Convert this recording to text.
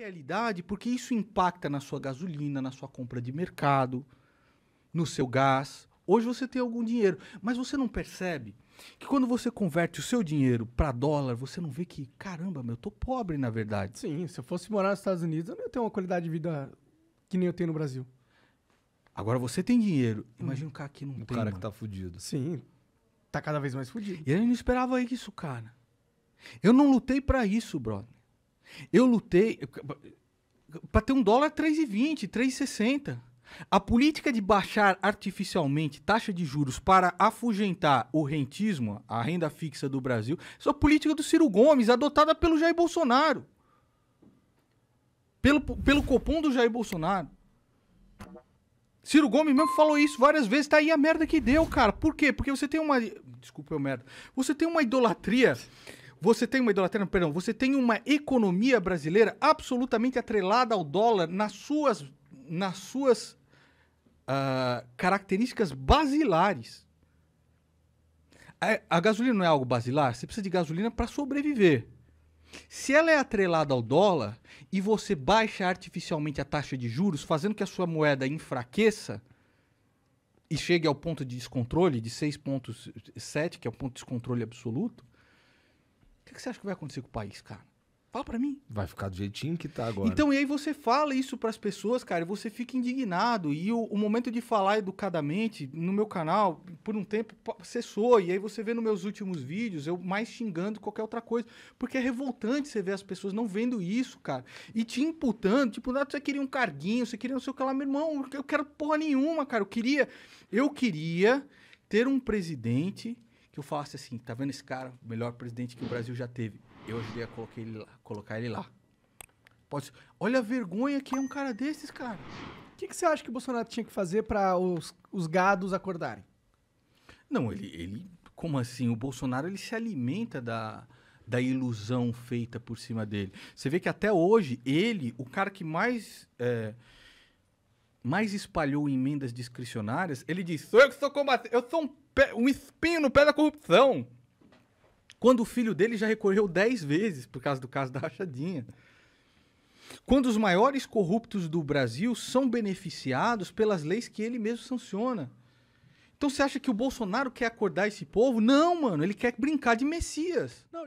realidade, porque isso impacta na sua gasolina, na sua compra de mercado, no seu gás. Hoje você tem algum dinheiro, mas você não percebe que quando você converte o seu dinheiro para dólar, você não vê que, caramba, meu, eu tô pobre na verdade. Sim, se eu fosse morar nos Estados Unidos, eu não ia ter uma qualidade de vida que nem eu tenho no Brasil. Agora você tem dinheiro. Hum. Imagina o cara que não o tem. O cara mano. que tá fudido. Sim. Tá cada vez mais fudido. E eu não esperava isso, cara. Eu não lutei para isso, brother. Eu lutei. Para ter um dólar, 3,20, 3,60. A política de baixar artificialmente taxa de juros para afugentar o rentismo, a renda fixa do Brasil, isso é a política do Ciro Gomes, adotada pelo Jair Bolsonaro. Pelo, pelo copom do Jair Bolsonaro. Ciro Gomes mesmo falou isso várias vezes, tá aí a merda que deu, cara. Por quê? Porque você tem uma. Desculpa, eu é merda. Você tem uma idolatria você tem uma idolatria, perdão, você tem uma economia brasileira absolutamente atrelada ao dólar nas suas, nas suas uh, características basilares. A, a gasolina não é algo basilar? Você precisa de gasolina para sobreviver. Se ela é atrelada ao dólar e você baixa artificialmente a taxa de juros, fazendo que a sua moeda enfraqueça e chegue ao ponto de descontrole de 6,7, que é o ponto de descontrole absoluto, que você acha que vai acontecer com o país, cara? Fala pra mim. Vai ficar do jeitinho que tá agora. Então, e aí você fala isso pras pessoas, cara, e você fica indignado. E o, o momento de falar educadamente no meu canal, por um tempo, cessou. E aí você vê nos meus últimos vídeos, eu mais xingando qualquer outra coisa. Porque é revoltante você ver as pessoas não vendo isso, cara. E te imputando, tipo, ah, você queria um carguinho, você queria não sei o que lá. Meu irmão, eu quero porra nenhuma, cara. Eu queria, eu queria ter um presidente que eu falasse assim, tá vendo esse cara? O melhor presidente que o Brasil já teve. Eu ajudei a colocar ele lá. Colocar ele lá. Pode ser. Olha a vergonha que é um cara desses, cara. O que, que você acha que o Bolsonaro tinha que fazer para os, os gados acordarem? Não, ele, ele. Como assim? O Bolsonaro ele se alimenta da, da ilusão feita por cima dele. Você vê que até hoje, ele, o cara que mais. É, mais espalhou emendas discricionárias, ele diz: Eu sou combatente, eu sou um, pé, um espinho no pé da corrupção. Quando o filho dele já recorreu dez vezes por causa do caso da rachadinha. Quando os maiores corruptos do Brasil são beneficiados pelas leis que ele mesmo sanciona. Então você acha que o Bolsonaro quer acordar esse povo? Não, mano, ele quer brincar de Messias. Não.